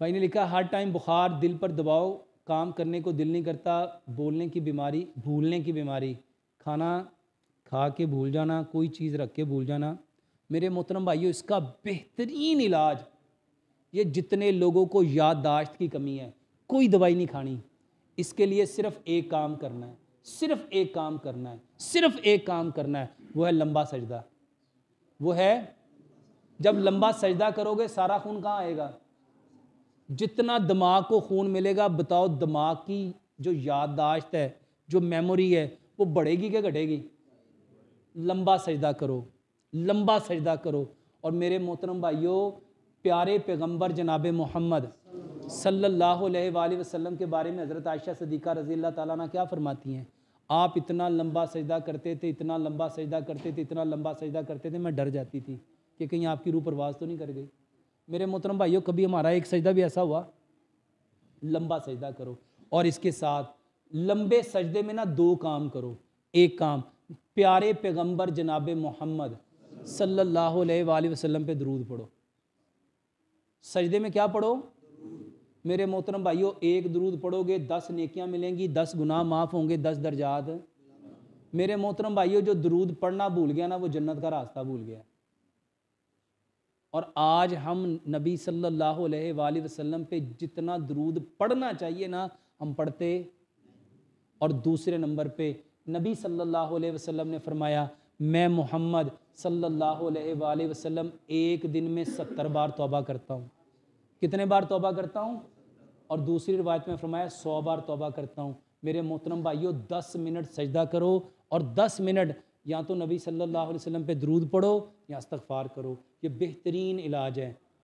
भाई ने लिखा हर टाइम बुखार दिल पर दबाव काम करने को दिल नहीं करता बोलने की बीमारी भूलने की बीमारी खाना खा के भूल जाना कोई चीज़ रख के भूल जाना मेरे मोहतरम भाइयों इसका बेहतरीन इलाज ये जितने लोगों को याददाश्त की कमी है कोई दवाई नहीं खानी इसके लिए सिर्फ एक काम करना है सिर्फ एक काम करना है सिर्फ एक काम करना है वो है लंबा सजदा वो है जब लंबा सजदा करोगे सारा खून कहाँ आएगा जितना दिमाग को खून मिलेगा बताओ दिमाग की जो याददाश्त है जो मेमोरी है वो बढ़ेगी क्या घटेगी लंबा सजदा करो लंबा सजदा करो और मेरे मोहतरम भाइयों प्यारे पैगंबर जनाब मोहम्मद सल्लल्लाहु अलैहि वसल्लम के बारे में हज़रत आयशा सदीक़ा रज़ी अल्लाह ताला क्या फरमाती हैं आप इतना लंबा सजदा करते थे इतना लंबा सजदा करते थे इतना लंबा सजदा करते थे मैं डर जाती थी कि कहीं आपकी रूह परवाज़ तो नहीं कर गई मेरे मोहतरम भाइयों कभी हमारा एक सजदा भी ऐसा हुआ लंबा सजदा करो और इसके साथ लंबे सजदे में ना दो काम करो एक काम प्यारे पैगंबर जनाब मोहम्मद सल्लल्लाहु अलैहि वसल्लम पे दरूद पढ़ो सजदे में क्या पढ़ो मेरे मोहतरम भाइयों एक दरूद पढ़ोगे दस नेकियां मिलेंगी दस गुनाह माफ़ होंगे दस दर्जात मेरे मोहतरम भाइयों जो दरूद पढ़ना भूल गया ना वो जन्नत का रास्ता भूल गया और आज हम नबी सल्लल्लाहु अलैहि वसल्लम पे जितना दरूद पढ़ना चाहिए ना हम पढ़ते और दूसरे नंबर पे नबी सल्लल्लाहु अलैहि वसल्लम ने फरमाया मैं मोहम्मद सल्लल्लाहु अलैहि वसल्लम एक दिन में सत्तर बार तोबा करता हूँ कितने बार तोबा करता हूँ और दूसरी रिवायत में फरमाया सौ बार तोबा करता हूँ मेरे मोहतरम भाइयों दस मिनट सजदा करो और दस मिनट या तो नबी सल्लल्लाहु अलैहि वसल्लम पे दरूद पढ़ो या इस्तगफार करो ये बेहतरीन इलाज है